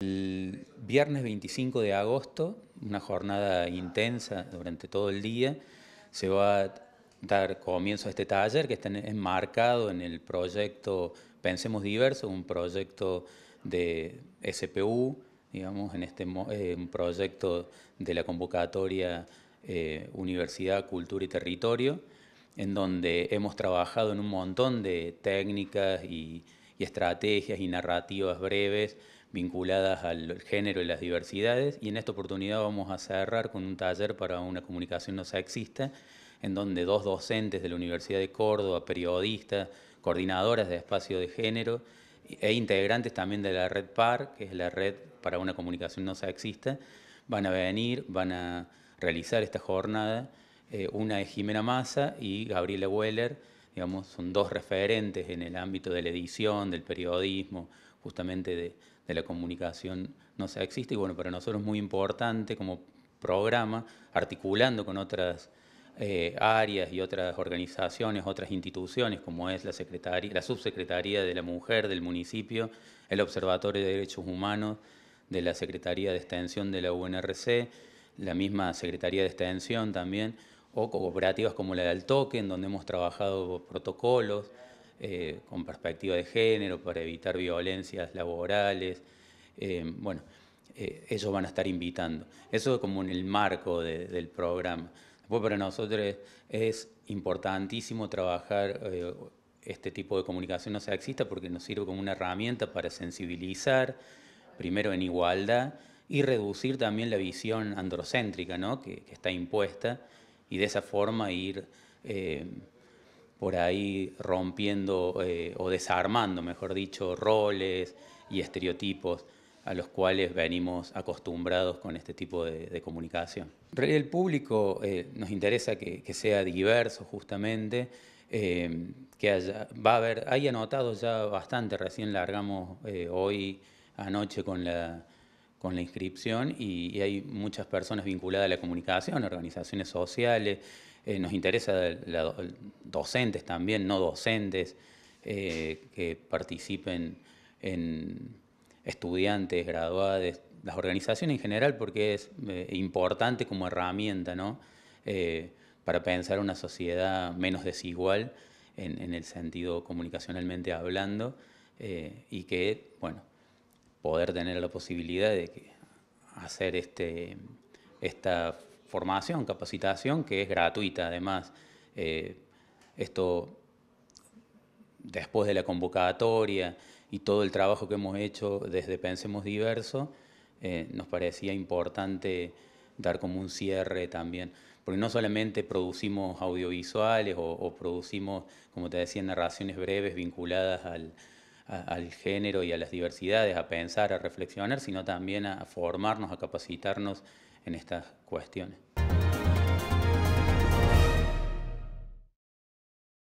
El viernes 25 de agosto, una jornada intensa durante todo el día, se va a dar comienzo a este taller que está enmarcado en el proyecto Pensemos Diverso, un proyecto de SPU, digamos, en este eh, un proyecto de la convocatoria eh, Universidad, Cultura y Territorio, en donde hemos trabajado en un montón de técnicas y estrategias y narrativas breves vinculadas al género y las diversidades. Y en esta oportunidad vamos a cerrar con un taller para una comunicación no sexista, en donde dos docentes de la Universidad de Córdoba, periodistas, coordinadoras de espacio de género e integrantes también de la red PAR, que es la red para una comunicación no sexista, van a venir, van a realizar esta jornada. Eh, una es Jimena Massa y Gabriela Weller, digamos, son dos referentes en el ámbito de la edición, del periodismo, justamente de, de la comunicación no se existe. Y bueno, para nosotros es muy importante como programa, articulando con otras eh, áreas y otras organizaciones, otras instituciones, como es la, secretaría, la Subsecretaría de la Mujer del municipio, el Observatorio de Derechos Humanos de la Secretaría de Extensión de la UNRC, la misma Secretaría de Extensión también, o cooperativas como la del token en donde hemos trabajado protocolos. Eh, con perspectiva de género, para evitar violencias laborales. Eh, bueno, eh, ellos van a estar invitando. Eso como en el marco del programa. Después para nosotros es importantísimo trabajar este tipo de comunicación no sexista porque nos sirve como una herramienta para sensibilizar, primero en igualdad, y reducir también la visión androcéntrica ¿no? que, que está impuesta y de esa forma ir... Eh, por ahí rompiendo eh, o desarmando, mejor dicho, roles y estereotipos a los cuales venimos acostumbrados con este tipo de, comunicación. El público eh, nos interesa que, sea diverso justamente, eh, que haya, va a haber, hay anotado ya bastante, recién largamos hoy anoche con la con la inscripción y, hay muchas personas vinculadas a la comunicación, organizaciones sociales, eh, nos interesa docentes también, no docentes, eh, que participen en estudiantes, graduados, las organizaciones en general, porque es eh, importante como herramienta ¿no? para pensar una sociedad menos desigual en, en el sentido comunicacionalmente hablando y que, bueno, poder tener la posibilidad de hacer este, esta formación, capacitación, que es gratuita además. Eh, esto, después de la convocatoria y todo el trabajo que hemos hecho desde Pensemos Diverso, eh, nos parecía importante dar como un cierre también, porque no solamente producimos audiovisuales o, o producimos, como te decía, narraciones breves vinculadas al, al género y a las diversidades, a pensar, a reflexionar, sino también a formarnos, a capacitarnos en estas cuestiones.